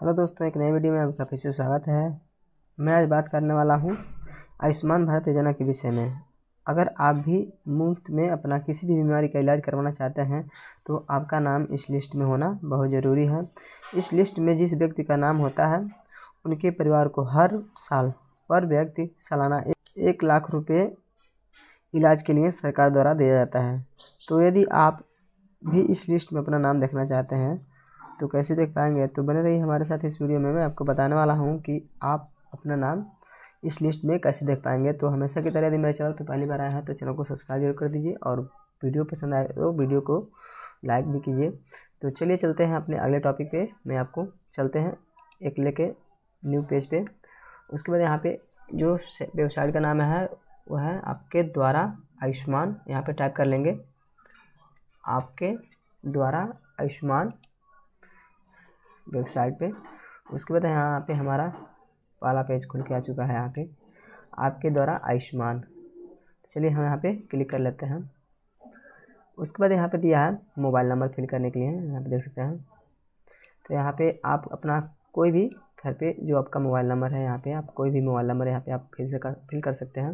hello दोस्तों एक नए वीडियो में आपका फिर से स्वागत है मैं आज बात करने वाला हूँ आयुष्मान भारत योजना के विषय में अगर आप भी मुफ्त में अपना किसी भी बीमारी का इलाज करवाना चाहते हैं तो आपका नाम इस लिस्ट में होना बहुत ज़रूरी है इस लिस्ट में जिस व्यक्ति का नाम होता है उनके परिवार को हर साल पर व्यक्ति सालाना एक लाख रुपये इलाज के लिए सरकार द्वारा दिया जाता है तो यदि आप भी इस लिस्ट में अपना नाम देखना चाहते हैं तो कैसे देख पाएंगे तो बने रहिए हमारे साथ इस वीडियो में मैं आपको बताने वाला हूँ कि आप अपना नाम इस लिस्ट में कैसे देख पाएंगे तो हमेशा की तरह यदि मेरे चैनल पर पहली बार आया है तो चैनल को सब्सक्राइब जरूर कर दीजिए और वीडियो पसंद आए तो वीडियो को लाइक भी कीजिए तो चलिए चलते हैं अपने अगले टॉपिक पे मैं आपको चलते हैं एक लेके न्यू पेज पे उसके बाद यहाँ पे जो वेबसाइट का नाम है वो है आपके द्वारा आयुष्मान यहाँ पे टाइप कर लेंगे आपके द्वारा आयुष्मान वेबसाइट पे उसके बाद यहाँ पे हमारा पहला पेज खुल के आ चुका है यहाँ पे आपके द्वारा आयुष्मान तो चलिए हम यहाँ पे क्लिक कर लेते हैं उसके बाद यहाँ पे दिया है मोबाइल नंबर फिल करने के लिए यहाँ पे देख सकते हैं तो यहाँ पे आप अपना कोई भी घर पे जो आपका मोबाइल नंबर है यहाँ पे आप कोई भी मोबाइल नंबर यहाँ पे आप फिल से कर फिल कर सकते हैं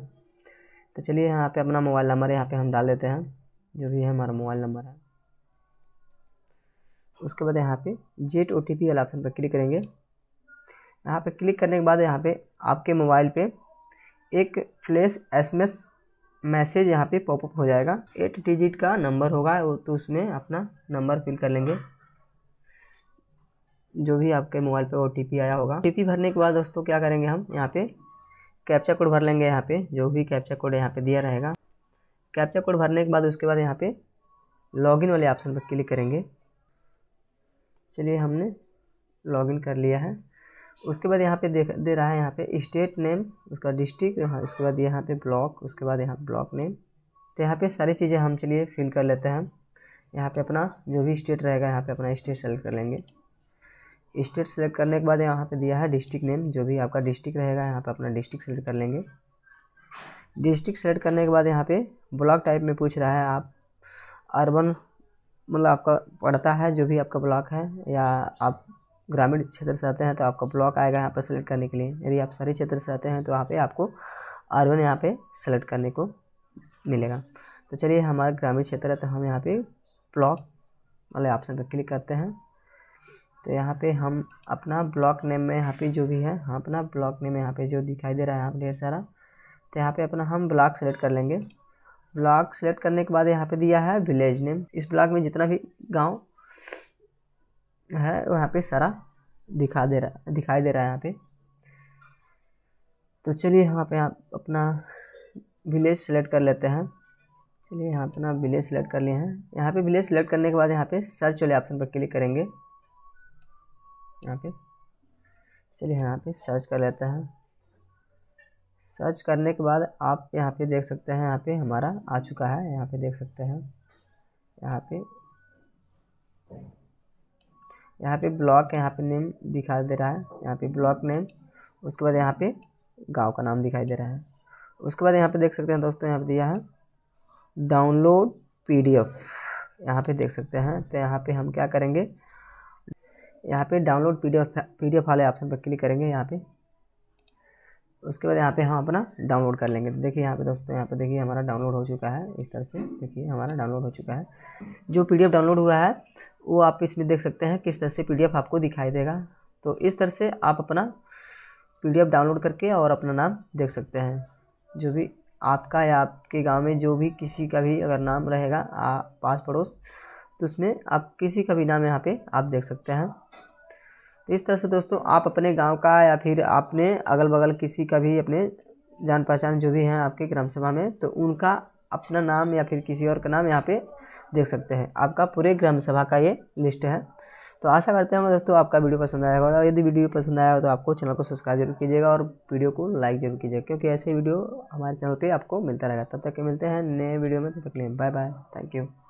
तो चलिए यहाँ पे अपना मोबाइल नंबर यहाँ पे हम डाल देते हैं जो भी है हमारा मोबाइल नंबर है उसके बाद यहाँ पे जेट ओ टी वाला ऑप्शन पर क्लिक करेंगे यहाँ पे क्लिक करने के बाद यहाँ पे आपके मोबाइल पे एक फ्लैश एसएमएस मैसेज यहाँ पे पॉपअप हो जाएगा एट डिजिट का नंबर होगा वो तो उसमें अपना नंबर फिल कर लेंगे जो भी आपके मोबाइल पे ओ आया होगा ओ भरने के बाद दोस्तों क्या करेंगे हम यहाँ पे कैप्चा कोड भर लेंगे यहाँ पे जो भी कैप्चा कोड यहाँ पे दिया रहेगा कैप्चा कोड भरने के बाद उसके बाद यहाँ पे लॉगिन वाले ऑप्शन पर क्लिक करेंगे चलिए हमने लॉगिन कर लिया है उसके बाद यहाँ पे देख दे रहा है यहाँ पे स्टेट नेम उसका डिस्ट्रिक्ट यहाँ उसके बाद यहाँ पे ब्लॉक उसके बाद यहाँ ब्लॉक नेम तो यहाँ पे सारी चीज़ें हम चलिए फिल कर लेते हैं यहाँ पे अपना जो भी स्टेट रहेगा यहाँ पे अपना स्टेट सेलेक्ट कर लेंगे स्टेट सेलेक्ट करने के बाद यहाँ पर दिया है डिस्ट्रिक्ट नेम जो भी आपका डिस्ट्रिक्ट रहेगा यहाँ पर अपना डिस्ट्रिक्ट सेलेक्ट कर लेंगे डिस्ट्रिक्ट सेलेक्ट करने के बाद यहाँ पे ब्लॉक टाइप में पूछ रहा है आप अर्बन मतलब आपका पड़ता है जो भी आपका ब्लॉक है या आप ग्रामीण क्षेत्र से आते हैं तो आपका ब्लॉक आएगा यहाँ पर सेलेक्ट करने के लिए यदि आप शहरी क्षेत्र से आते हैं तो वहाँ पर आपको आर वन यहाँ पर सेलेक्ट करने को मिलेगा तो चलिए हमारा ग्रामीण क्षेत्र है तो हम यहाँ पर ब्लॉक वाले ऑप्शन पर क्लिक करते हैं तो यहाँ पे हम अपना ब्लॉक नेम में यहाँ पे जो भी है हम अपना ब्लॉक नेम यहाँ पे जो दिखाई दे रहा है यहाँ पर ढेर सारा तो यहाँ पे अपना हम ब्लॉक सेलेक्ट कर लेंगे ब्लॉक सेलेक्ट करने के बाद यहाँ पे दिया है विलेज नेम इस ब्लॉक में जितना भी गांव है वहाँ पे सारा दिखा दे रहा दिखाई दे रहा है यहाँ पे तो चलिए हम आप यहाँ अपना विलेज सेलेक्ट कर लेते हैं चलिए यहाँ अपना विलेज सेलेक्ट कर लिए हैं यहाँ पे विलेज सेलेक्ट करने के बाद यहाँ पे सर्च वाले ऑप्शन पर क्लिक करेंगे यहाँ पे चलिए यहाँ पे सर्च कर लेते हैं सर्च करने के बाद आप यहाँ पे देख सकते हैं यहाँ पे हमारा आ चुका है यहाँ पे देख सकते हैं यहाँ पे यहाँ पे ब्लॉक यहाँ पे नेम दिखाई दे रहा है यहाँ पे ब्लॉक नेम उसके बाद यहाँ पे गांव का नाम दिखाई दे रहा है उसके बाद यहाँ पे देख सकते हैं दोस्तों यहाँ पे दिया है डाउनलोड पी एफ यहाँ पे देख सकते हैं तो यहाँ पे हम क्या करेंगे यहाँ पे डाउनलोड डी एफ वाले ऑप्शन पर क्लिक करेंगे यहाँ पे उसके बाद यहाँ पे हम अपना डाउनलोड कर लेंगे तो देखिए यहाँ पे दोस्तों यहाँ पे देखिए हमारा डाउनलोड हो चुका है इस तरह से देखिए हमारा डाउनलोड हो चुका है जो पीडीएफ डाउनलोड हुआ है वो आप इसमें देख सकते हैं किस तरह से पीडीएफ आपको दिखाई देगा तो इस तरह से आप अपना पीडीएफ डाउनलोड करके और अपना नाम देख सकते हैं जो भी आपका या आपके गाँव में जो भी किसी का भी अगर नाम रहेगा पास पड़ोस तो उसमें आप किसी का भी नाम यहाँ पर आप देख सकते हैं तो इस तरह से दोस्तों आप अपने गांव का या फिर आपने अगल बगल किसी का भी अपने जान पहचान जो भी हैं आपके ग्राम सभा में तो उनका अपना नाम या फिर किसी और का नाम यहाँ पे देख सकते हैं आपका पूरे ग्राम सभा का ये लिस्ट है तो आशा करते हैं दोस्तों आपका वीडियो पसंद आया होगा और यदि वीडियो पसंद आया हो तो आपको चैनल को सब्सक्राइब जरूर कीजिएगा और वीडियो को लाइक जरूर कीजिएगा क्योंकि ऐसे वीडियो हमारे चैनल पे आपको मिलता रहेगा तब तक के मिलते हैं नए वीडियो में तब तक ले लिए बाय बाय थैंक यू